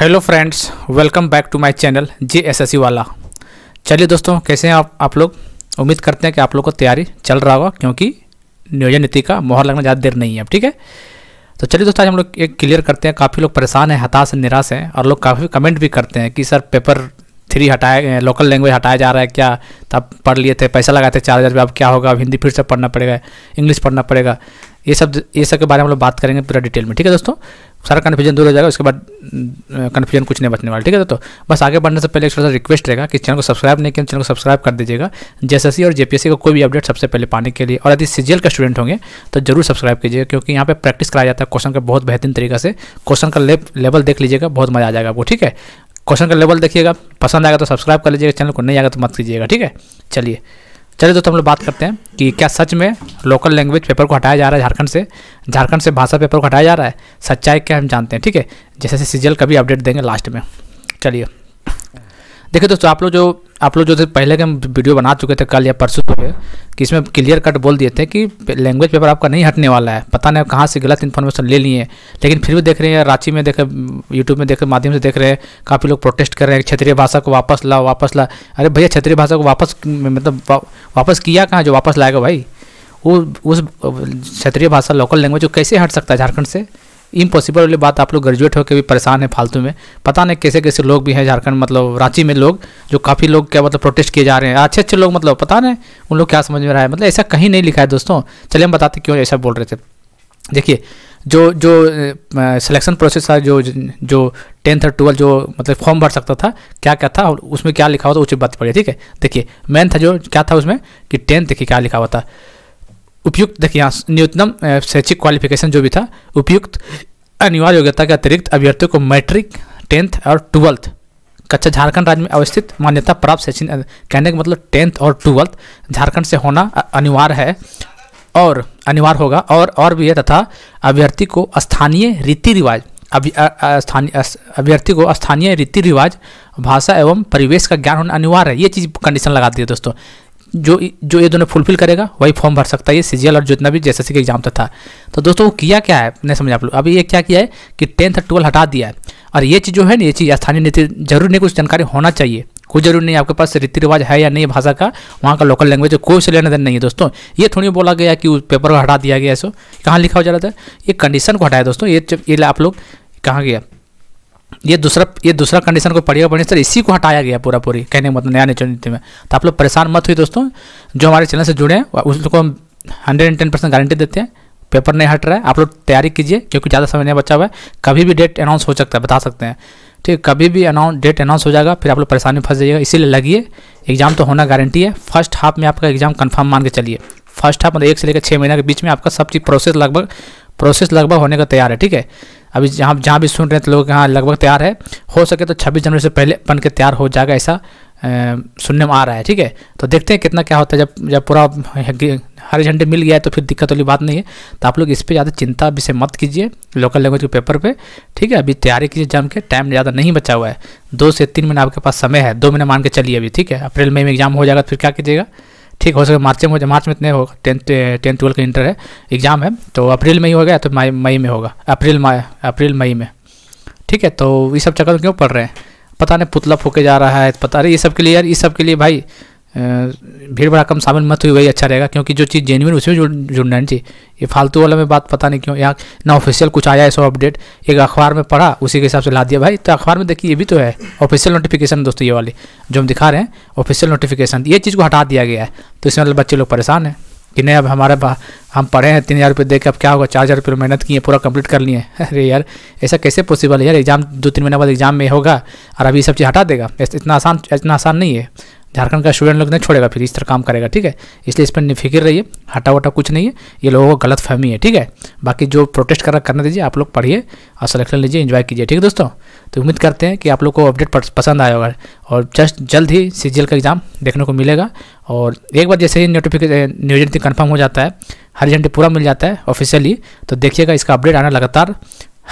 hello friends welcome back to my channel J S वाला चलिए दोस्तों कैसे हैं आप आप लोग उम्मीद करते हैं कि आप लोग को तैयारी चल रहा होगा क्योंकि नियोजन नीति का मोहर लगना ज़्यादा देर नहीं है अब ठीक है तो चलिए दोस्तों आज हम लोग एक क्लियर करते हैं काफ़ी लोग परेशान हैं हताश हैं निराश हैं और लोग काफ़ी कमेंट भी करते हैं कि सर पेपर थ्री हटाए लोकल लैंग्वेज हटाया जा रहा है क्या तब पढ़ लिए थे पैसा लगाए थे चार हज़ार रुपये अब क्या होगा अब हिंदी फिर से पढ़ना पड़ेगा इंग्लिश पढ़ना पड़ेगा ये सब ये सब के बारे में हम लोग बात करेंगे पूरा डिटेल में ठीक है दोस्तों सारा कन्फ्यूजन दूर हो जाएगा उसके बाद कन्फ्यूजन कुछ नहीं बचने वाला ठीक है तो, तो बस आगे बढ़ने से पहले एक छोटा सा रिक्वेस्ट रहेगा कि चैनल को सब्सक्राइब नहीं किया चैनल तो को सब्सक्राइब कर दीजिएगा जेएसएससी और जेपीएससी का को कोई भी अपडेट सबसे पहले पाने के लिए और यदि सीजीएल के स्टूडेंट होंगे तो जरूर सब्सक्राइब कीजिएगा क्योंकि यहाँ पर प्रैक्टिस कराया जाता है क्वेश्चन का बहुत बेहतरीन तरीके से क्वेश्चन का लेवल देख लीजिएगा बहुत मजा आ जाएगा आपको ठीक है क्वेश्चन का लेवल देखिएगा पसंद आएगा तो सब्सक्राइब कर लीजिएगा चैनल को नहीं आएगा तो मत कीजिएगा ठीक है चलिए चलिए दोस्तों हम लोग बात करते हैं कि क्या सच में लोकल लैंग्वेज पेपर को हटाया जा रहा है झारखंड से झारखंड से भाषा पेपर को हटाया जा रहा है सच्चाई क्या हम जानते हैं ठीक है जैसे सीजल का भी अपडेट देंगे लास्ट में चलिए देखिए दोस्तों आप लोग जो आप लोग जो थे पहले के हम वीडियो बना चुके थे कल या परसों पे कि इसमें क्लियर कट बोल दिए थे कि लैंग्वेज पेपर आपका नहीं हटने वाला है पता नहीं कहाँ से गलत इन्फॉर्मेशन ले लिए लेकिन फिर भी देख रहे हैं रांची में देखे यूट्यूब में देखे माध्यम से देख रहे हैं काफ़ी लोग प्रोटेस्ट कर रहे हैं क्षेत्रीय भाषा को वापस लाओ वापस ला अरे भैया क्षेत्रीय भाषा को वापस मतलब वापस किया कहाँ जो वापस लाएगा भाई वो उस क्षेत्रीय भाषा लोकल लैंग्वेज को कैसे हट सकता है झारखंड से इम्पॉसिबल वाली बात आप लोग ग्रेजुएट होकर भी परेशान है फालतू में पता नहीं कैसे कैसे लोग भी हैं झारखंड मतलब रांची में लोग जो काफ़ी लोग क्या मतलब प्रोटेस्ट किए जा रहे हैं अच्छे अच्छे लोग मतलब पता नहीं उन लोग क्या समझ में रहा है मतलब ऐसा कहीं नहीं लिखा है दोस्तों चलिए हम बताते क्यों ऐसा बोल रहे थे देखिए जो जो सिलेक्शन प्रोसेस था जो जो टेंथ और ट्वेल्थ जो मतलब फॉर्म भर सकता था क्या क्या था और उसमें क्या लिखा हुआ था उचित बात पड़ी ठीक है देखिए मेन था जो क्या था उसमें कि टेंथ देखिए क्या लिखा हुआ था उपयुक्त देखिए यहाँ न्यूनतम शैक्षिक क्वालिफिकेशन जो भी था उपयुक्त अनिवार्य योग्यता के अतिरिक्त अभ्यर्थियों को मैट्रिक टेंथ और ट्वेल्थ कच्चा झारखंड राज्य में अवस्थित मान्यता प्राप्त शैक्षणिक कहने का मतलब टेंथ और ट्वेल्थ झारखंड से होना अनिवार्य है और अनिवार्य होगा और और भी है तथा अभ्यर्थी को स्थानीय रीति रिवाज स्थानीय अभ्यर्थी को स्थानीय रीति रिवाज भाषा एवं परिवेश का ज्ञान होना अनिवार्य है ये चीज़ कंडीशन लगाती है दोस्तों जो जो ये दोनों फुलफिल करेगा वही फॉर्म भर सकता है ये सीजीएल और जितना भी जैसे कि एग्जाम तो था तो दोस्तों वो किया क्या है नहीं समझ आप लोग अभी ये क्या किया है कि टेंथ और हटा दिया है और ये चीज़ जो है ना ये चीज़ स्थानीय नीति जरूर नहीं कुछ जानकारी होना चाहिए कोई जरूरी नहीं आपके पास रीति रिवाज है या नहीं भाषा का वहाँ का लोकल लैंग्वेज कोई से लेना देना नहीं है दोस्तों ये थोड़ी बोला गया कि उस पेपर को हटा दिया गया सो कहाँ लिखा हो जा रहा था ये कंडीशन को हटाया दोस्तों ये ये आप लोग कहाँ गया ये दूसरा ये दूसरा कंडीशन को पढ़िएगा पढ़िए सर इसी को हटाया गया पूरा पूरी कहने मतलब नया निचो नीति में तो आप लोग परेशान मत हुई दोस्तों जो हमारे चैनल से जुड़े हैं उसको हम hundred and ten percent guarantee देते हैं पेपर नहीं हट रहा है आप लोग तैयारी कीजिए क्योंकि ज़्यादा समय नहीं बचा हुआ है कभी भी डेट अनाउंस हो सकता है बता सकते हैं ठीक कभी भी अनाउंस डेट अनाउंस हो जाएगा फिर आप लोग परेशानी फंस जाइएगा इसीलिए लगिए एग्जाम तो होना गारंटी है फर्स्ट हाफ में आपका एग्जाम कन्फर्म मान के चलिए फर्स्ट हाफ मतलब एक से लेकर छः महीने के बीच में आपका सब चीज़ प्रोसेस लगभग प्रोसेस लगभग होने का तैयार है ठीक है अभी जहाँ जहाँ भी सुन रहे हैं तो लोग यहाँ लगभग तैयार है हो सके तो छब्बीस जनवरी से पहले बन के तैयार हो जाएगा ऐसा सुनने में आ रहा है ठीक है तो देखते हैं कितना क्या होता है जब जब पूरा हरे झंडे मिल गया है तो फिर दिक्कत वाली बात नहीं है तो आप लोग इस पर ज़्यादा चिंता विषय मत कीजिए लोकल लैंग्वेज के पेपर पर ठीक है अभी तैयारी कीजिए जम के टाइम ज़्यादा नहीं बचा हुआ है दो से तीन महीने आपके पास समय है दो महीने मान के चलिए अभी ठीक है अप्रैल मई में एग्जाम हो जाएगा तो फिर क्या कीजिएगा ठीक हो सके मार्च में हो जाए मार्च में इतने हो टेंथ टेंथ ट्वेल्थ का इंटर है एग्ज़ाम है तो अप्रैल में ही होगा तो मई मई में होगा अप्रैल मई अप्रैल मई में ठीक है तो ये सब चक्कर क्यों पढ़ रहे हैं पता नहीं पुतला फूके जा रहा है पता नहीं ये सब के लिए यार ये सब के लिए भाई भीड़ भड़ाक कम शामिल मत हुई वही अच्छा रहेगा क्योंकि जो चीज़ जेन्यून उसमें जुड़ जुड़ना चाहिए ये फालतू वाला में बात पता नहीं क्यों यहाँ ना ऑफिशियल कुछ आया है सो अपडेट एक अखबार में पढ़ा उसी के हिसाब से ला दिया भाई तो अखबार में देखिए ये भी तो है ऑफिशियल नोटिफिकेशन दोस्तों ये वाली जो हम दिखा रहे हैं ऑफिशियल नोटिफिकेशन ये चीज़ को हटा दिया गया है तो इसमें मतलब बच्चे लोग परेशान हैं कि नहीं अब हमारे हम पढ़े हैं तीन हज़ार रुपये देकर अब क्या होगा चार हज़ार रुपये मेहनत की है पूरा कंप्लीट कर लिए अरे यार ऐसा कैसे पॉसिबल है यार एग्जाम दो तीन महीने बाद एग्जाम में होगा और अभी सब चीज़ हटा देगा इतना आसान इतना आसान नहीं है झारखंड का स्टूडेंट लोग नहीं छोड़ेगा फिर इस तरह काम करेगा ठीक है इसलिए इस पर निफिक्र रहिए हटा वटा कुछ नहीं है ये लोगों को गलत फहमी है ठीक है बाकी जो प्रोटेस्ट कर रहा करने दीजिए आप लोग पढ़िए और सलेक्शन लीजिए इन्जॉय कीजिए ठीक है दोस्तों तो उम्मीद करते हैं कि आप लोग को अपडेट पसंद आया होगा और जस्ट जल्द ही सी का एग्ज़ाम देखने को मिलेगा और एक बार जैसे ही नोटिफिकेशन न्यूज कन्फर्म हो जाता है हर एजेंटी पूरा मिल जाता है ऑफिशियली तो देखिएगा इसका अपडेट आना लगातार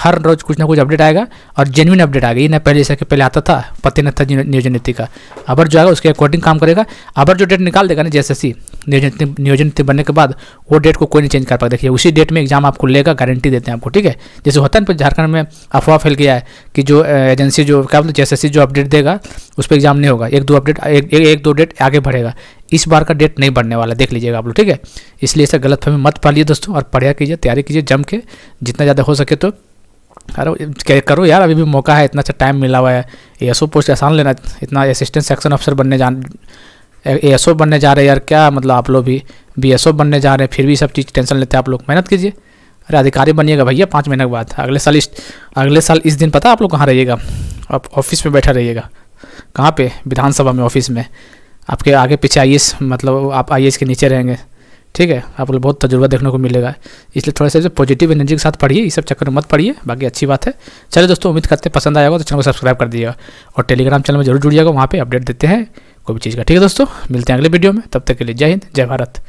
हर रोज कुछ ना कुछ अपडेट आएगा और जेनविन अपडेट आएगा ये ना पहले जैसा कि पहले आता था पति नहीं था नियोजन नीति का अबर जो आएगा उसके अकॉर्डिंग काम करेगा अबर जो डेट निकाल देगा ना जैसे सी नियोजन नियोजन नीति बनने के बाद वो डेट को कोई नहीं चेंज कर पाएगा देखिए उसी डेट में एग्जाम आपको लेगा गारंटी देते हैं आपको ठीक है जैसे होता है ना झारखंड में अफवाह फैल गया है कि जो एजेंसी जो क्या बोलते जैसे जो अपडेट देगा उस पर एग्जाम नहीं होगा एक दो अपडेट एक, एक दो डेट आगे बढ़ेगा इस बार का डेट नहीं बढ़ने वाला देख लीजिएगा आप लोग ठीक है इसलिए गलत गलतफहमी मत पालिए दोस्तों और पढ़िया कीजिए तैयारी कीजिए जम के जितना ज़्यादा हो सके तो अरे करो यार अभी भी मौका है इतना अच्छा टाइम मिला हुआ है ए एस ओ पोस्ट आसान लेना इतना असिस्टेंट सेक्शन अफसर बनने जा ए एस ओ बनने जा रहे हैं यार क्या मतलब आप लोग भी बी एस ओ बनने जा रहे हैं फिर भी सब चीज़ टेंशन लेते हैं आप लोग मेहनत कीजिए अरे अधिकारी बनिएगा भैया पाँच महीने के बाद अगले साल इस अगले साल इस दिन पता आप लोग कहाँ रहिएगा आप ऑफिस में बैठा रहिएगा कहाँ पे विधानसभा में ऑफिस में आपके आगे पीछे आई मतलब आप आई के नीचे रहेंगे ठीक है आप लोग बहुत तजुर्बा देखने को मिलेगा इसलिए थोड़ा सा पॉजिटिव एनर्जी के साथ पढ़िए इस सब चक्कर में मत पढ़िए बाकी अच्छी बात है चलिए दोस्तों उम्मीद करते पसंद पसंद आएगा तो चैनल को सब्सक्राइब कर दिएगा और टेलीग्राम चैनल में जरूर जुड़िएगा वहाँ पर अपडेट देते हैं कोई भी चीज़ का ठीक है दोस्तों मिलते हैं अगले वीडियो में तब तक के लिए जय हिंद जय भारत